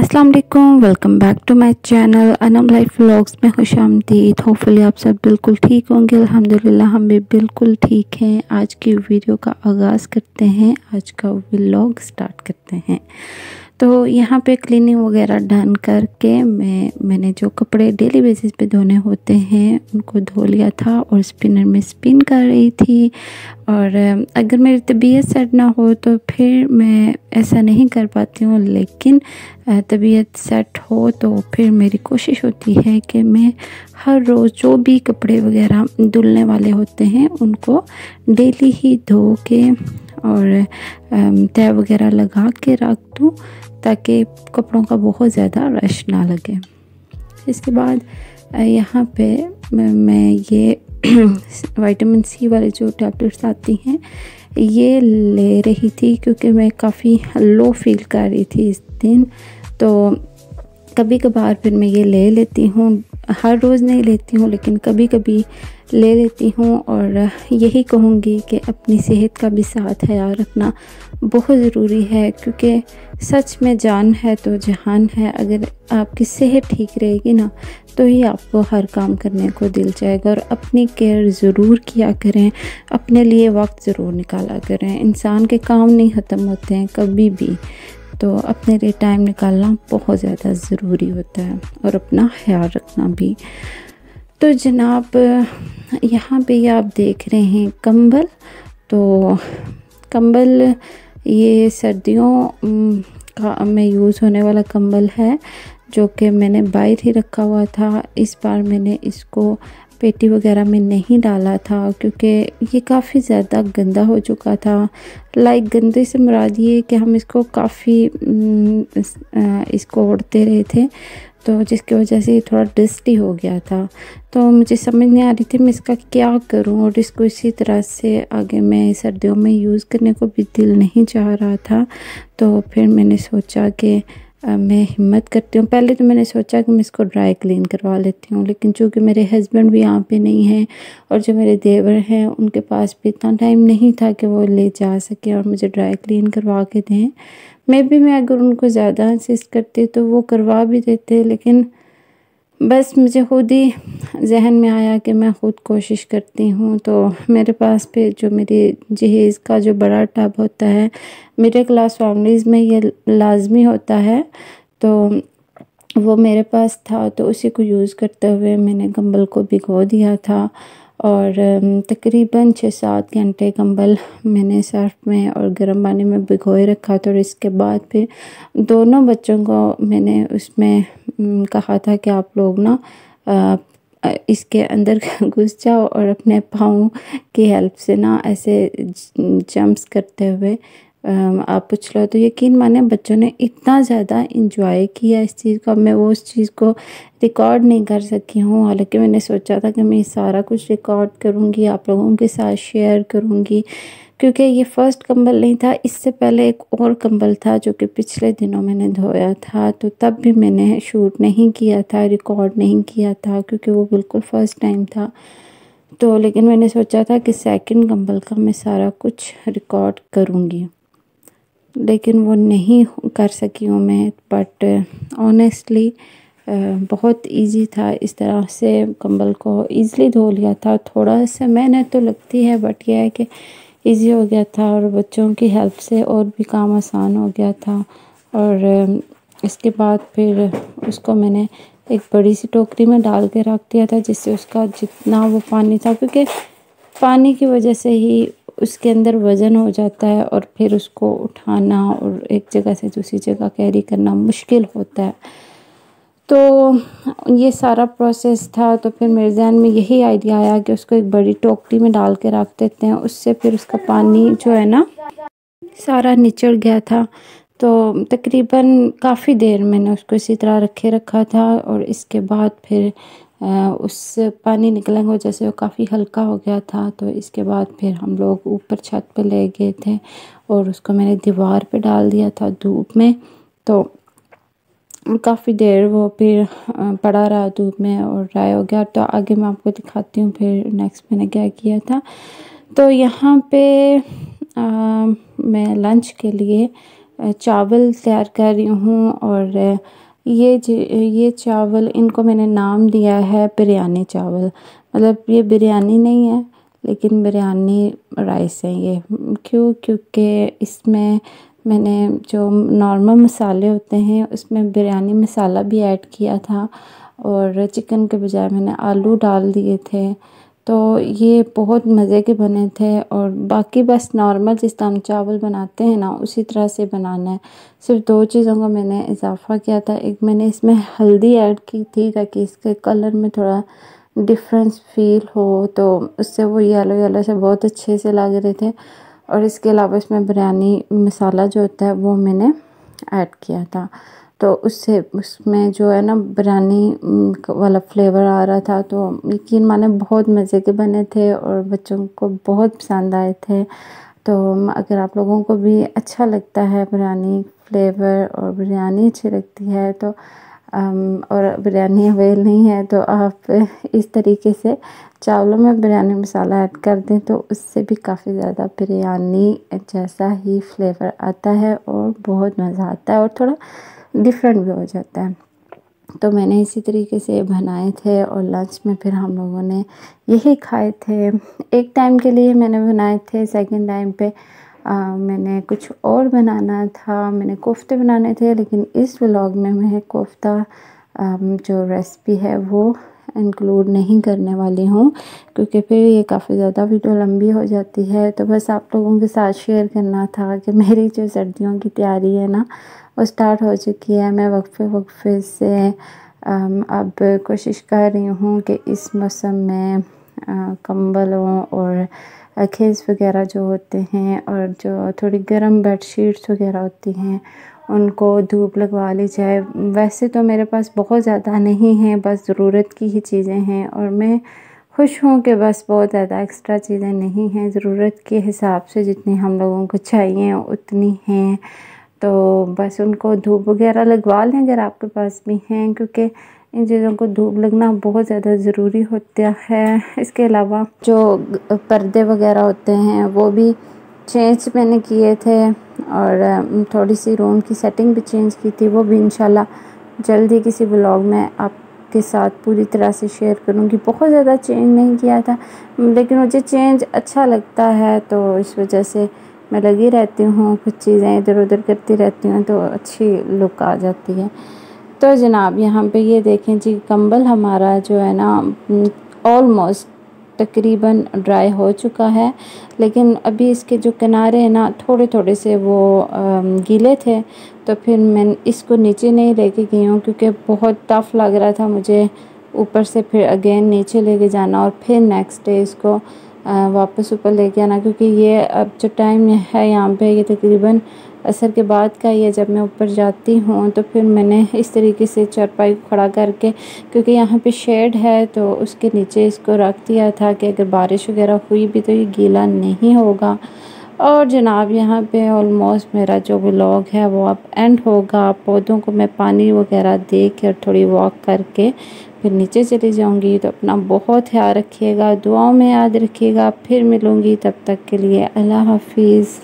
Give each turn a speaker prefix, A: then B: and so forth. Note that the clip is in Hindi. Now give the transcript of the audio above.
A: अस्सलाम वालेकुम welcome back to my channel Anam life vlogs में खुश आमदीद होपफुली आप सब बिल्कुल ठीक होंगे अल्हम्दुलिल्लाह हम भी बिल्कुल ठीक हैं आज की वीडियो का आगाज़ करते हैं आज का व्लॉग स्टार्ट करते हैं तो यहाँ पे क्लीनिंग वगैरह डन करके मैं मैंने जो कपड़े डेली बेसिस पे धोने होते हैं उनको धो लिया था और स्पिनर में स्पिन कर रही थी और अगर मेरी तबीयत सेट ना हो तो फिर मैं ऐसा नहीं कर पाती हूँ लेकिन तबीयत सेट हो तो फिर मेरी कोशिश होती है कि मैं हर रोज़ जो भी कपड़े वगैरह धुलने वाले होते हैं उनको डेली ही धो के और तय वगैरह लगा के रख दूँ ताकि कपड़ों का बहुत ज़्यादा रश ना लगे इसके बाद यहाँ पे मैं ये वाइटामिन सी वाले जो टैबलेट्स आती हैं ये ले रही थी क्योंकि मैं काफ़ी लो फील कर रही थी इस दिन तो कभी कभार फिर मैं ये ले लेती हूँ हर रोज़ नहीं लेती हूँ लेकिन कभी कभी ले लेती हूँ और यही कहूँगी कि अपनी सेहत का भी साथ ख्याल रखना बहुत ज़रूरी है क्योंकि सच में जान है तो जहान है अगर आपकी सेहत ठीक रहेगी ना तो ही आपको हर काम करने को दिल जाएगा और अपनी केयर ज़रूर किया करें अपने लिए वक्त ज़रूर निकाला करें इंसान के काम नहीं ख़त्म होते हैं कभी भी तो अपने लिए टाइम निकालना बहुत ज़्यादा ज़रूरी होता है और अपना ख्याल रखना भी तो जनाब यहाँ पे आप देख रहे हैं कंबल तो कंबल ये सर्दियों का में यूज़ होने वाला कंबल है जो कि मैंने बाहर ही रखा हुआ था इस बार मैंने इसको पेटी वगैरह में नहीं डाला था क्योंकि ये काफ़ी ज़्यादा गंदा हो चुका था लाइक गंदे से मुराद ये कि हम इसको काफ़ी इसको ओढ़ते रहे थे तो जिसकी वजह से ये थोड़ा डस्टी हो गया था तो मुझे समझ नहीं आ रही थी मैं इसका क्या करूं और इसको इसी तरह से आगे मैं सर्दियों में यूज़ करने को भी दिल नहीं चाह रहा था तो फिर मैंने सोचा कि मैं हिम्मत करती हूँ पहले तो मैंने सोचा कि मैं इसको ड्राई क्लीन करवा लेती हूँ लेकिन चूँकि मेरे हस्बैंड भी यहाँ पे नहीं हैं और जो मेरे देवर हैं उनके पास भी इतना टाइम नहीं था कि वो ले जा सके और मुझे ड्राई क्लीन करवा के दें मे भी मैं अगर उनको ज़्यादा इंसिस्ट करती तो वो करवा भी देते लेकिन बस मुझे खुद ही जहन में आया कि मैं ख़ुद कोशिश करती हूँ तो मेरे पास पे जो मेरी जहेज़ का जो बड़ा टब होता है मिडिल क्लास फैमिलीज़ में ये लाजमी होता है तो वो मेरे पास था तो उसी को यूज़ करते हुए मैंने कंबल को भिगो दिया था और तकरीबन छः सात घंटे कंबल मैंने सर्फ में और गर्म पानी में भिगोए रखा था और इसके बाद फिर दोनों बच्चों को मैंने उसमें कहा था कि आप लोग ना इसके अंदर घुस जाओ और अपने पाँव की हेल्प से ना ऐसे जंप्स करते हुए आप पूछ लो तो यकीन माने बच्चों ने इतना ज़्यादा इंजॉय किया इस चीज़ को मैं वो उस चीज़ को रिकॉर्ड नहीं कर सकी हूँ हालांकि मैंने सोचा था कि मैं सारा कुछ रिकॉर्ड करूँगी आप लोगों के साथ शेयर करूँगी क्योंकि ये फ़र्स्ट कंबल नहीं था इससे पहले एक और कंबल था जो कि पिछले दिनों मैंने धोया था तो तब भी मैंने शूट नहीं किया था रिकॉर्ड नहीं किया था क्योंकि वो बिल्कुल फ़र्स्ट टाइम था तो लेकिन मैंने सोचा था कि सेकंड कंबल का मैं सारा कुछ रिकॉर्ड करूँगी लेकिन वो नहीं कर सकी हूँ मैं बट ऑनेस्टली बहुत इजी था इस तरह से कंबल को ईज़िली धो लिया था थोड़ा सा मेहनत तो लगती है बट यह है कि ईज़ी हो गया था और बच्चों की हेल्प से और भी काम आसान हो गया था और इसके बाद फिर उसको मैंने एक बड़ी सी टोकरी में डाल के रख दिया था जिससे उसका जितना वो पानी था क्योंकि पानी की वजह से ही उसके अंदर वज़न हो जाता है और फिर उसको उठाना और एक जगह से दूसरी जगह कैरी करना मुश्किल होता है तो ये सारा प्रोसेस था तो फिर मेरे जहन में यही आइडिया आया कि उसको एक बड़ी टोकरी में डाल के रख देते हैं उससे फिर उसका पानी जो है ना सारा निचड़ गया था तो तकरीबन काफ़ी देर मैंने उसको इसी तरह रखे रखा था और इसके बाद फिर उस पानी निकलने की वजह से वो काफ़ी हल्का हो गया था तो इसके बाद फिर हम लोग ऊपर छत पे ले गए थे और उसको मैंने दीवार पे डाल दिया था धूप में तो काफ़ी देर वो फिर पड़ा रहा धूप में और ड्राई हो गया तो आगे मैं आपको दिखाती हूँ फिर नेक्स्ट मैंने क्या किया था तो यहाँ पे आ, मैं लंच के लिए चावल तैयार कर रही हूँ और ये ये चावल इनको मैंने नाम दिया है बिरयानी चावल मतलब ये बिरयानी नहीं है लेकिन बिरयानी राइस है ये क्यों क्योंकि इसमें मैंने जो नॉर्मल मसाले होते हैं उसमें बिरयानी मसाला भी ऐड किया था और चिकन के बजाय मैंने आलू डाल दिए थे तो ये बहुत मज़े के बने थे और बाकी बस नॉर्मल जिस तरह चावल बनाते हैं ना उसी तरह से बनाना है सिर्फ दो चीज़ों का मैंने इजाफ़ा किया था एक मैंने इसमें हल्दी ऐड की थी ताकि इसके कलर में थोड़ा डिफरेंस फील हो तो उससे वो येलो येलो से बहुत अच्छे से लग रहे थे और इसके अलावा इसमें बिरयानी मसाला जो होता है वो मैंने ऐड किया था तो उससे उसमें जो है ना बिरयानी वाला फ्लेवर आ रहा था तो यकीन माने बहुत मज़े के बने थे और बच्चों को बहुत पसंद आए थे तो अगर आप लोगों को भी अच्छा लगता है बिरयानी फ्लेवर और बिरयानी अच्छी लगती है तो और बिरयानी अवेल नहीं है तो आप इस तरीके से चावलों में बिरयानी मसाला ऐड कर दें तो उससे भी काफ़ी ज़्यादा बिरयानी जैसा ही फ्लेवर आता है और बहुत मज़ा आता है और थोड़ा डिफरेंट भी हो जाता है तो मैंने इसी तरीके से बनाए थे और लंच में फिर हम लोगों ने यही खाए थे एक टाइम के लिए मैंने बनाए थे सेकंड टाइम पे आ, मैंने कुछ और बनाना था मैंने कोफ्ते बनाने थे लेकिन इस व्लॉग में मैं कोफ्ता जो रेसिपी है वो इंक्लूड नहीं करने वाली हूँ क्योंकि फिर ये काफ़ी ज़्यादा वीडियो लंबी हो जाती है तो बस आप लोगों के साथ शेयर करना था कि मेरी जो सर्दियों की तैयारी है ना वो स्टार्ट हो चुकी है मैं वक्फे वक्फे से अब कोशिश कर रही हूँ कि इस मौसम में कंबलों और खेस वगैरह जो होते हैं और जो थोड़ी गर्म बेडशीट्स वगैरह होती हैं उनको धूप लगवा ली जाए वैसे तो मेरे पास बहुत ज़्यादा नहीं है बस ज़रूरत की ही चीज़ें हैं और मैं खुश हूँ कि बस बहुत ज़्यादा एक्स्ट्रा चीज़ें नहीं हैं ज़रूरत के हिसाब से जितनी हम लोगों को चाहिए उतनी हैं तो बस उनको धूप वगैरह लगवा लें अगर आपके पास भी हैं क्योंकि इन चीज़ों को धूप लगना बहुत ज़्यादा ज़रूरी होता है इसके अलावा जो पर्दे वगैरह होते हैं वो भी चेंज मैंने किए थे और थोड़ी सी रूम की सेटिंग भी चेंज की थी वो भी इन जल्द ही किसी ब्लॉग में आपके साथ पूरी तरह से शेयर करूँगी बहुत ज़्यादा चेंज नहीं किया था लेकिन मुझे चेंज अच्छा लगता है तो इस वजह से मैं लगी रहती हूँ कुछ चीज़ें इधर उधर करती रहती हूँ तो अच्छी लुक आ जाती है तो जनाब यहाँ पे ये देखें जी कंबल हमारा जो है ना ऑलमोस्ट तकरीबन ड्राई हो चुका है लेकिन अभी इसके जो किनारे हैं ना थोड़े थोड़े से वो गीले थे तो फिर मैं इसको नीचे नहीं लेके गई हूँ क्योंकि बहुत टफ़ लग रहा था मुझे ऊपर से फिर अगेन नीचे लेके जाना और फिर नेक्स्ट डे इसको वापस ऊपर लेके आना क्योंकि ये अब जो टाइम है यहाँ पे ये तकरीबन असर के बाद का ही है जब मैं ऊपर जाती हूँ तो फिर मैंने इस तरीके से चारपाई खड़ा करके क्योंकि यहाँ पे शेड है तो उसके नीचे इसको रख दिया था कि अगर बारिश वगैरह हुई भी तो ये गीला नहीं होगा और जनाब यहाँ पे ऑलमोस्ट मेरा जो ब्लॉग है वो अब एंड होगा पौधों को मैं पानी वगैरह दे के और थोड़ी वॉक करके फिर नीचे चली जाऊँगी तो अपना बहुत ख्याल रखिएगा दुआओं में याद रखिएगा फिर मिलूँगी तब तक के लिए अल्लाह हाफिज़